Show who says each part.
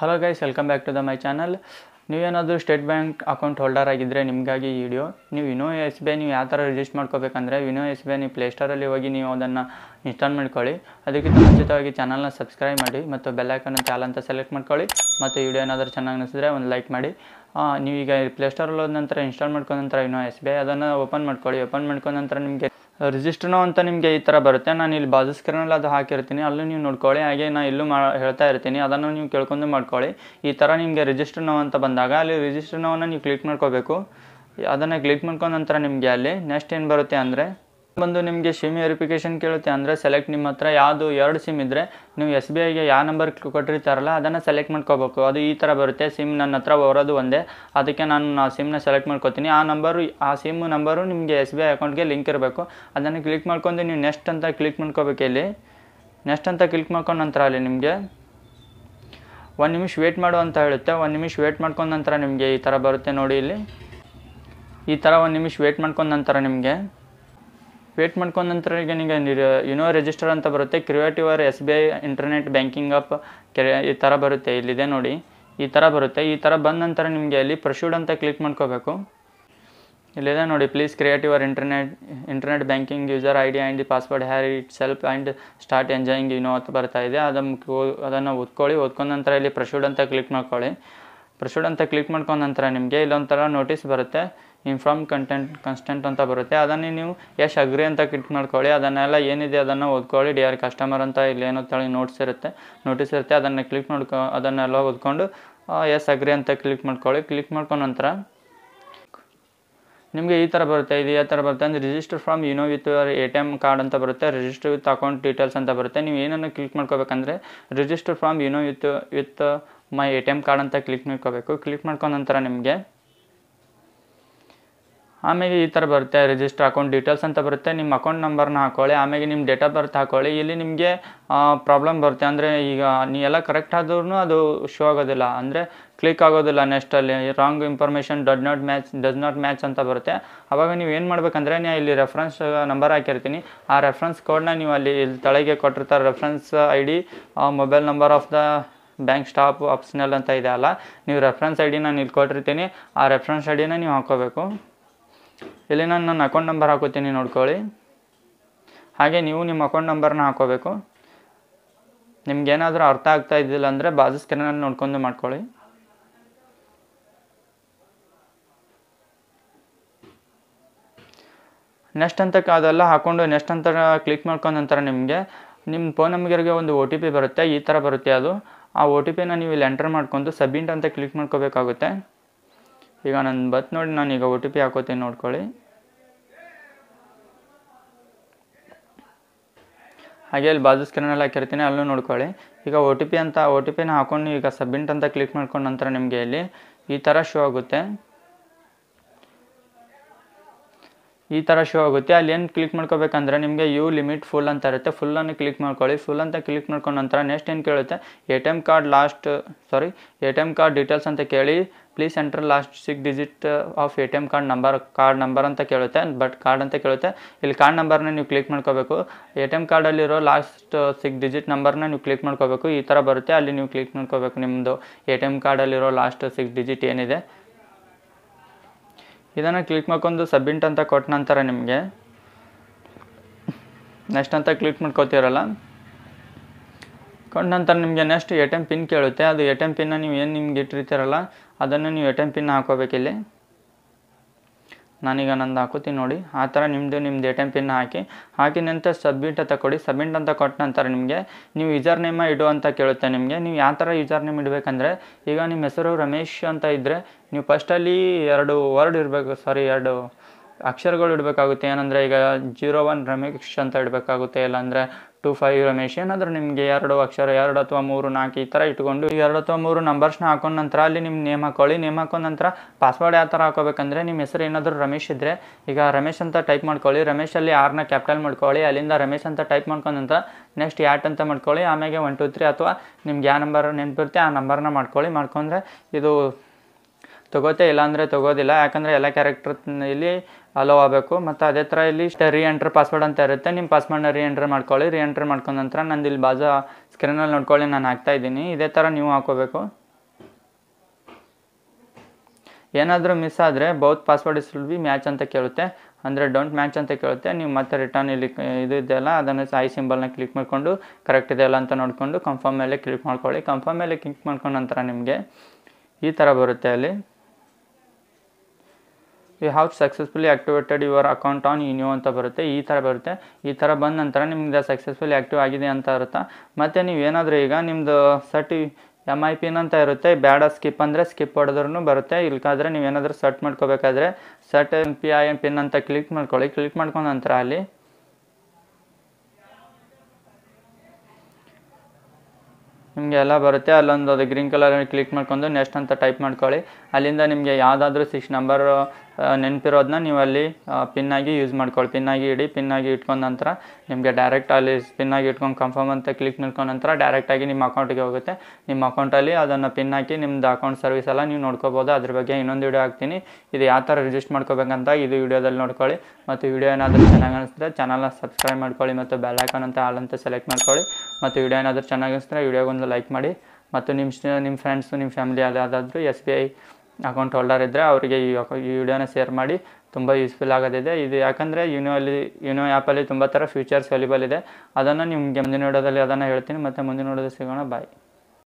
Speaker 1: hello guys welcome back to the my channel ನೀವೇನಾದರೂ state bank account holder ಆಗಿದ್ದರೆ ನಿಮಗಾಗಿ ಈ ವಿಡಿಯೋ ನೀವು ವಿನೋ ಎಸ್ ಬಿ ಐ ನೀವು ಯಾವ ಥರ ರಿಜಿಸ್ಟ್ ಮಾಡ್ಕೋಬೇಕಂದ್ರೆ ವಿನೋ ಎಸ್ ಬಿ ಐ ನೀವು ಪ್ಲೇಸ್ಟೋರಲ್ಲಿ ಹೋಗಿ ನೀವು ಅದನ್ನು ಇನ್ಸ್ಟಾಲ್ ಮಾಡ್ಕೊಳ್ಳಿ ಅದಕ್ಕಿಂತ ಮುಂಚಿತವಾಗಿ ಚಾನಲ್ನ ಸಬ್ಸ್ಕ್ರೈಬ್ ಮಾಡಿ ಮತ್ತು ಬೆಲ್ಲೈಕನ್ನು ಚಾಲ್ ಅಂತ ಸೆಲೆಕ್ಟ್ ಮಾಡ್ಕೊಳ್ಳಿ ಮತ್ತು ಈ ವಿಡಿಯೋ ಏನಾದರೂ ಚೆನ್ನಾಗಿ ಅನಿಸಿದ್ರೆ ಒಂದು ಲೈಕ್ ಮಾಡಿ ನೀವೀಗ ಪ್ಲೇಸ್ಟೋರಲ್ಲಿ ಹೋದ ನಂತರ ಇನ್ಸ್ಟಾಲ್ ಮಾಡ್ಕೊಂಡ ನಂತರ ವಿನೋ ಎಸ್ ಬಿ ಐ ಅದನ್ನು ಓಪನ್ ಮಾಡ್ಕೊಳ್ಳಿ ಓಪನ್ ಮಾಡ್ಕೊಂಡ ನಂತರ ನಿಮಗೆ ನೋವು ಅಂತ ನಿಮಗೆ ಈ ಥರ ಬರುತ್ತೆ ನಾನು ಇಲ್ಲಿ ಬಾಜು ಸ್ಕ್ರೀನಲ್ಲಿ ಅದು ಹಾಕಿರ್ತೀನಿ ಅಲ್ಲೂ ನೀವು ನೋಡ್ಕೊಳ್ಳಿ ಹಾಗೆ ನಾನು ಇಲ್ಲೂ ಮಾ ಹೇಳ್ತಾ ಇರ್ತೀನಿ ಅದನ್ನು ನೀವು ಕೇಳ್ಕೊಂಡು ಮಾಡ್ಕೊಳ್ಳಿ ಈ ಥರ ನಿಮಗೆ ರಿಜಿಸ್ಟರ್ ನೋವು ಅಂತ ಬಂದಾಗ ಅಲ್ಲಿ ರಿಜಿಸ್ಟರ್ ನೋವನ್ನು ನೀವು ಕ್ಲಿಕ್ ಮಾಡ್ಕೋಬೇಕು ಅದನ್ನು ಕ್ಲಿಕ್ ಮಾಡ್ಕೊಂಡ ನಂತರ ನಿಮಗೆ ಅಲ್ಲಿ ನೆಕ್ಸ್ಟ್ ಏನು ಬರುತ್ತೆ ಅಂದರೆ ಬಂದು ನಿಮಗೆ ಸಿಮ್ ವೆರಿಫಿಕೇಶನ್ ಕೇಳುತ್ತೆ ಅಂದರೆ ಸೆಲೆಕ್ಟ್ ನಿಮ್ಮ ಹತ್ರ ಯಾವುದು ಎರಡು ಸಿಮ್ ಇದ್ದರೆ ನೀವು ಎಸ್ ಬಿ ಐಗೆ ಯಾವ ನಂಬರ್ ಕೊಟ್ಟಿರ್ತಾರಲ್ಲ ಅದನ್ನು ಸೆಲೆಕ್ಟ್ ಮಾಡ್ಕೋಬೇಕು ಅದು ಈ ಥರ ಬರುತ್ತೆ ಸಿಮ್ ನನ್ನ ಹತ್ರ ಬರೋದು ಒಂದೇ ಅದಕ್ಕೆ ನಾನು ಆ ಸಿಮ್ನ ಸೆಲೆಕ್ಟ್ ಮಾಡ್ಕೋತೀನಿ ಆ ನಂಬರು ಆ ಸಿಮ್ ನಂಬರು ನಿಮಗೆ ಎಸ್ ಬಿ ಐ ಅಕೌಂಟ್ಗೆ ಲಿಂಕ್ ಇರಬೇಕು ಅದನ್ನು ಕ್ಲಿಕ್ ಮಾಡ್ಕೊಂಡು ನೀವು ನೆಕ್ಸ್ಟ್ ಅಂತ ಕ್ಲಿಕ್ ಮಾಡ್ಕೋಬೇಕು ಇಲ್ಲಿ ನೆಕ್ಸ್ಟ್ ಅಂತ ಕ್ಲಿಕ್ ಮಾಡ್ಕೊಂಡು ನಂತರ ಅಲ್ಲಿ ನಿಮಗೆ ಒಂದು ನಿಮಿಷ ವೇಟ್ ಮಾಡು ಅಂತ ಹೇಳುತ್ತೆ ಒಂದು ನಿಮಿಷ ವೇಟ್ ಮಾಡ್ಕೊಂಡ ನಂತರ ನಿಮಗೆ ಈ ಥರ ಬರುತ್ತೆ ನೋಡಿ ಇಲ್ಲಿ ಈ ಥರ ಒಂದು ನಿಮಿಷ ವೇಟ್ ಮಾಡ್ಕೊಂಡ ನಂತರ ನಿಮಗೆ ಕ್ವೇಟ್ ಮಾಡ್ಕೊಂಡ ನಂತರ ಈಗ ನಿಮಗೆ ಯುನೋ ರಿಜಿಸ್ಟರ್ ಅಂತ ಬರುತ್ತೆ create your S B I internet banking app ಕೆರೆ ಈ ಥರ ಬರುತ್ತೆ ಇಲ್ಲಿದೆ ನೋಡಿ ಈ ಥರ ಬರುತ್ತೆ ಈ ಥರ ಬಂದ ನಂತರ ನಿಮಗೆ ಅಲ್ಲಿ ಪ್ರಶೂಡ್ ಅಂತ ಕ್ಲಿಕ್ ಮಾಡ್ಕೋಬೇಕು ಇಲ್ಲಿದೆ ನೋಡಿ please create your internet internet banking user I D and password here itself and start enjoying YONO ಅಂತ ಬರ್ತಾ ಇದೆ ಅದನ್ನು ಅದನ್ನು ಓದ್ಕೊಳ್ಳಿ ಓದ್ಕೊಂಡ ನಂತರ ಇಲ್ಲಿ ಪ್ರಶ್ಯೂಡ್ ಅಂತ ಕ್ಲಿಕ್ ಮಾಡ್ಕೊಳ್ಳಿ ಪ್ರೊಶ್ಯೂಡ್ ಅಂತ ಕ್ಲಿಕ್ ಮಾಡ್ಕೊಂಡ ನಂತರ ನಿಮಗೆ ಇಲ್ಲೊಂಥರ ನೋಟಿಸ್ ಬರುತ್ತೆ ಇನ್ಫಾರ್ಮ್ ಕಂಟೆಂಟ್ ಕನ್ಸ್ಟೆಂಟ್ ಅಂತ ಬರುತ್ತೆ ಅದನ್ನೇ ನೀವು ಯಶ್ ಅಗ್ರಿ ಅಂತ ಕ್ಲಿಕ್ ಮಾಡ್ಕೊಳ್ಳಿ ಅದನ್ನೆಲ್ಲ ಏನಿದೆ ಅದನ್ನು ಓದ್ಕೊಳ್ಳಿ ಡಿ ಆರ್ ಕಸ್ಟಮರ್ ಅಂತ ಇಲ್ಲಿ ಏನೋ ತಳಿ ನೋಟ್ಸ್ ಇರುತ್ತೆ ನೋಟಿಸ್ ಇರುತ್ತೆ ಅದನ್ನು ಕ್ಲಿಕ್ ಮಾಡ್ಕೊ ಅದನ್ನೆಲ್ಲ ಓದ್ಕೊಂಡು ಎಸ್ ಅಗ್ರಿ ಅಂತ ಕ್ಲಿಕ್ ಮಾಡ್ಕೊಳ್ಳಿ ಕ್ಲಿಕ್ ಮಾಡ್ಕೊಂಡ ನಂತರ ನಿಮಗೆ ಈ ಥರ ಬರುತ್ತೆ ಇದು ಯಾವ ಥರ ಬರುತ್ತೆ ಅಂದರೆ register from YONO with your A T M card ಅಂತ ಬರುತ್ತೆ ರಿಜಿಸ್ಟರ್ ವಿತ್ ಅಕೌಂಟ್ ಡೀಟೇಲ್ಸ್ ಅಂತ ಬರುತ್ತೆ ನೀವು ಏನನ್ನು ಕ್ಲಿಕ್ ಮಾಡ್ಕೋಬೇಕಂದ್ರೆ register from YONO with with my A T M card ಅಂತ ಕ್ಲಿಕ್ ಮಾಡ್ಕೋಬೇಕು ಕ್ಲಿಕ್ ಮಾಡ್ಕೊಂಡ ನಂತರ ನಿಮಗೆ ಆಮೇಲೆ ಈ ಥರ ಬರುತ್ತೆ ರಿಜಿಸ್ಟರ್ ಅಕೌಂಟ್ ಡೀಟೇಲ್ಸ್ ಅಂತ ಬರುತ್ತೆ ನಿಮ್ಮ ಅಕೌಂಟ್ ನಂಬರ್ನ ಹಾಕೊಳ್ಳಿ ಆಮೇಲೆ ನಿಮ್ಮ ಡೇಟ್ ಆಫ್ ಬರ್ತ್ ಹಾಕೊಳ್ಳಿ ಇಲ್ಲಿ ನಿಮಗೆ ಪ್ರಾಬ್ಲಮ್ ಬರುತ್ತೆ ಅಂದರೆ ಈಗ ನೀ ಎಲ್ಲ ಕರೆಕ್ಟ್ ಆದ್ರೂ ಅದು ಶೋ ಆಗೋದಿಲ್ಲ ಅಂದರೆ ಕ್ಲಿಕ್ ಆಗೋದಿಲ್ಲ ನೆಕ್ಸ್ಟಲ್ಲಿ wrong information did not match does not match ಅಂತ ಬರುತ್ತೆ ಆವಾಗ ನೀವು ಏನು ಮಾಡಬೇಕಂದ್ರೆ ನೀವು ಇಲ್ಲಿ ರೆಫರೆನ್ಸ್ ನಂಬರ್ ಹಾಕಿರ್ತೀನಿ ಆ ರೆಫರೆನ್ಸ್ ಕೋಡ್ನ ನೀವು ಅಲ್ಲಿ ಇಲ್ಲಿ ತಳಗೆ ಕೊಟ್ಟಿರ್ತಾರೆ reference I D mobile number of the bank staff optional ಅಂತ ಇದೆ ಅಲ್ಲ ನೀವು ರೆಫರೆನ್ಸ್ ಐ ಡಿನ ಇಲ್ಲಿ ಕೊಟ್ಟಿರ್ತೀನಿ ಆ ರೆಫರೆನ್ಸ್ ಐ ಡಿನ ನೀವು ಹಾಕೋಬೇಕು ಇಲ್ಲಿ ನಾನು ನನ್ನ ಅಕೌಂಟ್ ನಂಬರ್ ಹಾಕೋತೀನಿ ನೋಡ್ಕೊಳ್ಳಿ ಹಾಗೆ ನೀವು ನಿಮ್ಮ ಅಕೌಂಟ್ ನಂಬರ್ನ ಹಾಕೋಬೇಕು ನಿಮ್ಗೇನಾದರೂ ಅರ್ಥ ಆಗ್ತಾ ಇದ್ದಿಲ್ಲ ಅಂದರೆ ಬಾಜು ನೋಡ್ಕೊಂಡು ಮಾಡ್ಕೊಳ್ಳಿ ನೆಕ್ಸ್ಟ್ ಹಂತಕ್ಕೆ ಅದೆಲ್ಲ ಹಾಕೊಂಡು ನೆಕ್ಸ್ಟ್ ಅಂತ ಕ್ಲಿಕ್ ಮಾಡ್ಕೊಂಡ ನಂತರ ನಿಮಗೆ ನಿಮ್ಮ ಫೋನ್ ನಂಬರ್ಗೆ ಒಂದು ಒ ಟಿ ಪಿ ಬರುತ್ತೆ ಈ ಥರ ಬರುತ್ತೆ ಅದು ಆ ಒ ಟಿ ಪಿನ ನೀವು ಇಲ್ಲಿ ಎಂಟರ್ ಮಾಡ್ಕೊಂಡು ಸಬ್ಮಿಂಟ್ ಅಂತ ಕ್ಲಿಕ್ ಮಾಡ್ಕೋಬೇಕಾಗುತ್ತೆ ಈಗ ನನ್ನ ಬತ್ ನೋಡಿ ನಾನು ಈಗ ಒ ಟಿ ಪಿ ಹಾಕೋತೀನಿ ನೋಡ್ಕೊಳ್ಳಿ ಹಾಗೆ ಅಲ್ಲಿ ಬಾಜು ಎಲ್ಲ ಹಾಕಿರ್ತೀನಿ ಅಲ್ಲೂ ನೋಡ್ಕೊಳ್ಳಿ ಈಗ ಒ ಟಿ ಪಿ ಅಂತ ಒ ಟಿ ಪಿನ ಹಾಕೊಂಡು ಈಗ ಸಬ್ಮಿಟ್ ಅಂತ ಕ್ಲಿಕ್ ಮಾಡ್ಕೊಂಡು ನಂತರ ನಿಮಗೆ ಇಲ್ಲಿ ಈ ಥರ ಶೋ ಆಗುತ್ತೆ ಈ ಥರ ಶೋ ಆಗುತ್ತೆ ಅಲ್ಲಿ ಏನು ಕ್ಲಿಕ್ ಮಾಡ್ಕೋಬೇಕಂದ್ರೆ ನಿಮಗೆ ಯು ಲಿಮಿಟ್ ಫುಲ್ ಅಂತ ಇರುತ್ತೆ ಫುಲ್ಲನ್ನು ಕ್ಲಿಕ್ ಮಾಡ್ಕೊಳ್ಳಿ ಫುಲ್ ಅಂತ ಕ್ಲಿಕ್ ಮಾಡ್ಕೊಂಡ ನಂತರ ನೆಕ್ಸ್ಟ್ ಏನು ಕೇಳುತ್ತೆ A T M card last sorry A T M card details ಅಂತ ಕೇಳಿ please enter last six digit of A T M card number card number ಅಂತ ಕೇಳುತ್ತೆ ಬಟ್ ಕಾರ್ಡ್ ಅಂತ ಕೇಳುತ್ತೆ ಇಲ್ಲಿ ಕಾರ್ಡ್ ನಂಬರ್ನ ನೀವು ಕ್ಲಿಕ್ ಮಾಡ್ಕೋಬೇಕು ಎ ಟಿ ಎಮ್ ಕಾರ್ಡಲ್ಲಿರೋ ಲಾಸ್ಟ್ ಸಿಕ್ ಡಿಜಿಟ್ ನಂಬರ್ನ ನೀವು ಕ್ಲಿಕ್ ಮಾಡ್ಕೋಬೇಕು ಈ ಥರ ಬರುತ್ತೆ ಅಲ್ಲಿ ನೀವು ಕ್ಲಿಕ್ ಮಾಡ್ಕೋಬೇಕು ನಿಮ್ಮದು ಎ ಟಿ ಎಮ್ ಕಾರ್ಡಲ್ಲಿರೋ ಲಾಸ್ಟ್ ಸಿಕ್ಸ್ ಡಿಜಿಟ್ ಏನಿದೆ ಇದನ್ನು ಕ್ಲಿಕ್ ಮಾಡ್ಕೊಂಡು ಸಬ್ಮಿಟ್ ಅಂತ ಕೊಟ್ಟ ನಂತರ ನಿಮಗೆ ನೆಕ್ಸ್ಟ್ ಅಂತ ಕ್ಲಿಕ್ ಮಾಡ್ಕೋತೀರಲ್ಲ ಕೊಟ್ಟ ನಂತರ ನಿಮಗೆ next A T M pin ಕೇಳುತ್ತೆ ಅದು ಎ ಟಿ ಎಮ್ ಪಿನ್ನ ನೀವು ಏನು ನಿಮ್ಗೆ ಇಟ್ಟಿರ್ತೀರಲ್ಲ ಅದನ್ನು ನೀವು ಎ ಟಿ ಎಮ್ ಪಿನ್ ಹಾಕೋಬೇಕಿಲ್ಲಿ ನಾನೀಗ ನಂದು ಹಾಕೋತೀನಿ ನೋಡಿ ಆ ಥರ ನಿಮ್ಮದು ನಿಮ್ಮದು ಎ ಟಿ ಎಮ್ ಪಿನ್ ಹಾಕಿ ಹಾಕಿ ನಂತರ ಸಬ್ಮಿಟ್ ಅಂತ ಕೊಡಿ ಸಬ್ಮಿಟ್ ಅಂತ ಕೊಟ್ಟ ನಂತರ ನಿಮಗೆ ನೀವು ಯೂಸರ್ ನೇಮ ಇಡು ಅಂತ ಕೇಳುತ್ತೆ ನಿಮಗೆ ನೀವು ಯಾವ ಥರ ಯೂಸರ್ ನೇಮ್ ಇಡಬೇಕಂದ್ರೆ ಈಗ ನಿಮ್ಮ ಹೆಸರು ರಮೇಶ್ ಅಂತ ಇದ್ದರೆ ನೀವು ಫಸ್ಟಲ್ಲಿ ಎರಡು ವರ್ಡ್ ಇರಬೇಕು ಸಾರಿ ಎರಡು ಅಕ್ಷರಗಳು ಇಡಬೇಕಾಗುತ್ತೆ ಏನಂದರೆ ಈಗ ಜೀರೋ ಒನ್ ರಮೇಶ್ ಅಂತ ಇಡಬೇಕಾಗುತ್ತೆ ಇಲ್ಲಾಂದರೆ ಟು ಫೈವ್ ರಮೇಶ್ ಏನಾದರೂ ನಿಮಗೆ ಎರಡು ಅಕ್ಷರ ಎರಡು ಅಥವಾ ಮೂರು ನಾಲ್ಕು ಈ ಥರ ಇಟ್ಕೊಂಡು ಎರಡು ಅಥವಾ ಮೂರು ನಂಬರ್ಸ್ನ ಹಾಕೊಂಡ ನಂತರ ಅಲ್ಲಿ ನಿಮ್ಮ ನೇಮ್ ಹಾಕೊಳ್ಳಿ ನೇಮ್ ಹಾಕೊಂಡ ನಂತರ ಪಾಸ್ವರ್ಡ್ ಯಾವ ಥರ ಹಾಕೋಬೇಕಂದ್ರೆ ನಿಮ್ಮ ಹೆಸರು ಏನಾದರೂ ರಮೇಶ್ ಇದ್ದರೆ ಈಗ ರಮೇಶ್ ಅಂತ ಟೈಪ್ ಮಾಡ್ಕೊಳ್ಳಿ ರಮೇಶಲ್ಲಿ ಆರ್ನ ಕ್ಯಾಪಿಟಲ್ ಮಾಡ್ಕೊಳ್ಳಿ ಅಲ್ಲಿಂದ ರಮೇಶ್ ಅಂತ ಟೈಪ್ ಮಾಡ್ಕೊಂಡ ನಂತರ ನೆಕ್ಸ್ಟ್ ಯಾಟ್ ಅಂತ ಮಾಡ್ಕೊಳ್ಳಿ ಆಮೇಲೆ ಒನ್ ಟು ತ್ರೀ ಅಥವಾ ನಿಮ್ಗೆ ಯಾವ ನಂಬರ್ ನೆನಪಿರುತ್ತೆ ಆ ನಂಬರ್ನ ಮಾಡ್ಕೊಳ್ಳಿ ಮಾಡ್ಕೊಂಡ್ರೆ ಇದು ತಗೋತೆ ಇಲ್ಲಾಂದರೆ ತಗೋದಿಲ್ಲ ಯಾಕಂದರೆ ಎಲ್ಲ ಕ್ಯಾರೆಕ್ಟರ್ ಇಲ್ಲಿ ಅಲೋ ಆಗಬೇಕು ಮತ್ತು ಅದೇ ಥರ ಇಲ್ಲಿ ರೀ ಎಂಟ್ರ್ ಪಾಸ್ವರ್ಡ್ ಅಂತ ಇರುತ್ತೆ ನಿಮ್ಮ ಪಾಸ್ವರ್ಡ್ನ ರೀ ಎಂಟ್ರ್ ಮಾಡ್ಕೊಳ್ಳಿ ರೀ ಎಂಟ್ರ್ ಮಾಡ್ಕೊಂಡ ನಂತರ ನಂದು ಇಲ್ಲಿ ಬಾಜಾ ಸ್ಕ್ರೀನಲ್ಲಿ ನೋಡ್ಕೊಳ್ಳಿ ನಾನು ಹಾಕ್ತಾ ಇದ್ದೀನಿ ಇದೇ ಥರ ನೀವು ಹಾಕೋಬೇಕು ಏನಾದರೂ ಮಿಸ್ ಆದರೆ both password is be match ಅಂತ ಕೇಳುತ್ತೆ ಅಂದರೆ ಡೋಂಟ್ ಮ್ಯಾಚ್ ಅಂತ ಕೇಳುತ್ತೆ ನೀವು ಮತ್ತೆ ರಿಟರ್ನ್ ಇಲ್ಲಿ ಇದು ಇದೆಯಲ್ಲ ಅದನ್ನು ಐ ಸಿಂಬಲ್ನ ಕ್ಲಿಕ್ ಮಾಡಿಕೊಂಡು ಕರೆಕ್ಟ್ ಇದೆಯಲ್ಲ ಅಂತ ನೋಡಿಕೊಂಡು ಕನ್ಫರ್ಮ್ ಮೇಲೆ ಕ್ಲಿಕ್ ಮಾಡ್ಕೊಳ್ಳಿ ಕನ್ಫರ್ಮ್ ಮೇಲೆ ಕ್ಲಿಕ್ ಮಾಡ್ಕೊಂಡು ನಂತರ ನಿಮಗೆ ಈ ಥರ ಬರುತ್ತೆ ಅಲ್ಲಿ you have successfully activated your account on ಇನ್ಯೂ ಅಂತ ಬರುತ್ತೆ ಈ ಥರ ಬರುತ್ತೆ ಈ ಥರ ಬಂದ ನಂತರ ನಿಮ್ಗೆ ಸಕ್ಸಸ್ಫುಲಿ ಆ್ಯಕ್ಟಿವ್ ಆಗಿದೆ ಅಂತ ಇರುತ್ತೆ ಮತ್ತು ನೀವು ಏನಾದರೂ ಈಗ ನಿಮ್ಮದು ಸರ್ಟಿ ಎಮ್ ಐ ಪಿನ್ ಅಂತ ಇರುತ್ತೆ ಬೇಡ ಸ್ಕಿಪ್ ಅಂದರೆ ಸ್ಕಿಪ್ ಹೊಡೆದ್ರೂ ಬರುತ್ತೆ ಇಲ್ಕಾದ್ರೆ ನೀವು ಏನಾದರೂ ಸರ್ಟ್ ಮಾಡ್ಕೋಬೇಕಾದ್ರೆ set M P I M pin ಅಂತ ಕ್ಲಿಕ್ ಮಾಡ್ಕೊಳ್ಳಿ ಕ್ಲಿಕ್ ಮಾಡ್ಕೊಂಡ ನಂತರ ಅಲ್ಲಿ ನಿಮಗೆ ಎಲ್ಲ ಬರುತ್ತೆ ಅಲ್ಲೊಂದು ಅದು ಗ್ರೀನ್ ಕಲರ್ ಕ್ಲಿಕ್ ಮಾಡ್ಕೊಂಡು ನೆಕ್ಸ್ಟ್ ಅಂತ ಟೈಪ್ ಮಾಡ್ಕೊಳ್ಳಿ ಅಲ್ಲಿಂದ ನಿಮಗೆ ಯಾವುದಾದ್ರೂ ಸಿಕ್ಸ್ ನಂಬರು ನೆನಪಿರೋದನ್ನ ನೀವು ಅಲ್ಲಿ ಪಿನ್ನಾಗಿ ಯೂಸ್ ಮಾಡ್ಕೊಳ್ಳಿ ಪಿನ್ನಾಗಿ ಇಡಿ ಪಿನ್ನಾಗಿ ಇಟ್ಕೊಂಡ ನಂತರ ನಿಮಗೆ ಡೈರೆಕ್ಟ್ ಅಲ್ಲಿ ಪಿನ್ನಾಗಿ ಇಟ್ಕೊಂಡು ಕನ್ಫರ್ಮ್ ಅಂತ ಕ್ಲಿಕ್ ನಿಲ್ಕೊಂಡ ನಂತರ ಡೈರೆಕ್ಟಾಗಿ ನಿಮ್ಮ ಅಕೌಂಟಿಗೆ ಹೋಗುತ್ತೆ ನಿಮ್ಮ ಅಕೌಂಟಲ್ಲಿ ಅದನ್ನು ಪಿನ್ ಹಾಕಿ ನಿಮ್ಮದು ಅಕೌಂಟ್ ಸರ್ವಿಸ್ ಎಲ್ಲ ನೀವು ನೋಡ್ಕೋಬೋದು ಅದ್ರ ಬಗ್ಗೆ ಇನ್ನೊಂದು ವೀಡಿಯೋ ಹಾಕ್ತೀನಿ ಇದು ಯಾವ ಥರ ರಿಜಿಸ್ಟ್ ಮಾಡ್ಕೋಬೇಕಂತ ಇದು ವಿಡಿಯೋದಲ್ಲಿ ನೋಡ್ಕೊಳ್ಳಿ ಮತ್ತು ವೀಡಿಯೋ ಏನಾದರೂ ಚೆನ್ನಾಗಿ ಅನಿಸಿದ್ರೆ ಚಾನಲ್ನ ಸಬ್ಸ್ಕ್ರೈಬ್ ಮಾಡ್ಕೊಳ್ಳಿ ಮತ್ತು ಬೆಲ್ಲೈಕನ್ ಅಂತ ಆಲ್ ಅಂತ ಸೆಲೆಕ್ಟ್ ಮಾಡ್ಕೊಳ್ಳಿ ಮತ್ತು ವೀಡಿಯೋ ಏನಾದರೂ ಚೆನ್ನಾಗಿ ಅನಿಸಿದ್ರೆ ವಿಡಿಯೋಗೊಂದು ಲೈಕ್ ಮಾಡಿ ಮತ್ತು ನಿಮ್ಮ ನಿಮ್ಮ ಫ್ರೆಂಡ್ಸು ನಿಮ್ಮ ಫ್ಯಾಮಿಲಿ ಅದಾದರೂ S B I account holder ಇದ್ದರೆ ಅವರಿಗೆ ಈ ಈ ವಿಡಿಯೋನ ಶೇರ್ ಮಾಡಿ ತುಂಬ ಯೂಸ್ಫುಲ್ ಆಗೋದಿದೆ ಇದು ಯಾಕಂದರೆ ಯುನೋ ಅಲ್ಲಿ ಯೂನೋ ಆ್ಯಪಲ್ಲಿ ತುಂಬ ಥರ ಫ್ಯೂಚರ್ಸ್ ಅವೈಲೇಬಲ್ ಇದೆ ಅದನ್ನು ನಿಮಗೆ ಮುಂದಿನ ವಿಡಿಯೋದಲ್ಲಿ ಅದನ್ನು ಹೇಳ್ತೀನಿ ಮತ್ತು ಮುಂದಿನ ವಿಡಿಯೋದಲ್ಲಿ ಸಿಗೋಣ ಬಾಯ್